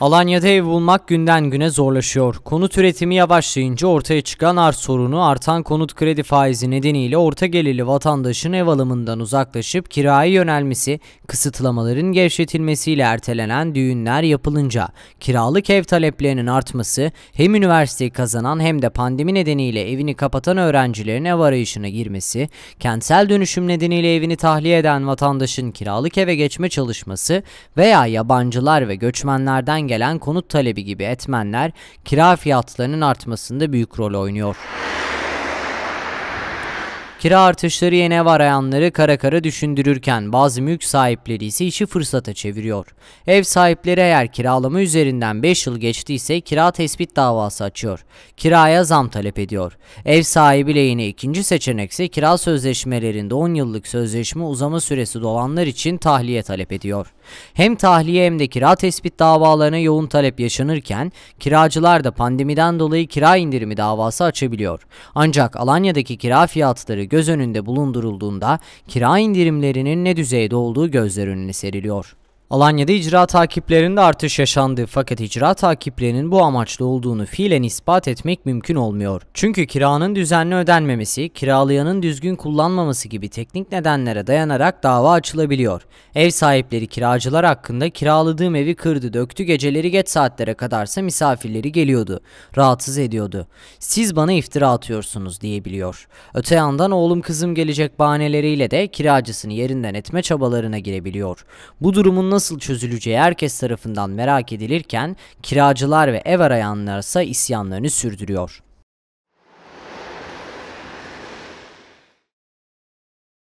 Alanya'da ev bulmak günden güne zorlaşıyor. Konut üretimi yavaşlayınca ortaya çıkan arz sorunu artan konut kredi faizi nedeniyle orta gelirli vatandaşın ev alımından uzaklaşıp kiraya yönelmesi, kısıtlamaların gevşetilmesiyle ertelenen düğünler yapılınca kiralık ev taleplerinin artması hem üniversiteyi kazanan hem de pandemi nedeniyle evini kapatan öğrencilerin ev arayışına girmesi, kentsel dönüşüm nedeniyle evini tahliye eden vatandaşın kiralık eve geçme çalışması veya yabancılar ve göçmenlerden gelen konut talebi gibi etmenler kira fiyatlarının artmasında büyük rol oynuyor. Kira artışları yeni ev arayanları kara kara düşündürürken bazı mülk sahipleri ise işi fırsata çeviriyor. Ev sahipleri eğer kiralama üzerinden 5 yıl geçtiyse kira tespit davası açıyor. Kiraya zam talep ediyor. Ev sahibi lehine ikinci seçenek ise kira sözleşmelerinde 10 yıllık sözleşme uzama süresi dolanlar için tahliye talep ediyor. Hem tahliye hem de kira tespit davalarına yoğun talep yaşanırken kiracılar da pandemiden dolayı kira indirimi davası açabiliyor. Ancak Alanya'daki kira fiyatları göz önünde bulundurulduğunda kira indirimlerinin ne düzeyde olduğu gözler önüne seriliyor. Alanya'da icra takiplerinde artış yaşandı fakat icra takiplerinin bu amaçlı olduğunu fiilen ispat etmek mümkün olmuyor. Çünkü kiranın düzenli ödenmemesi, kiralayanın düzgün kullanmaması gibi teknik nedenlere dayanarak dava açılabiliyor. Ev sahipleri kiracılar hakkında kiraladığım evi kırdı döktü geceleri geç saatlere kadarsa misafirleri geliyordu. Rahatsız ediyordu. Siz bana iftira atıyorsunuz diyebiliyor. Öte yandan oğlum kızım gelecek bahaneleriyle de kiracısını yerinden etme çabalarına girebiliyor. Bu durumun nasıl nasıl çözüleceği herkes tarafından merak edilirken kiracılar ve ev arayanlar ise isyanlarını sürdürüyor.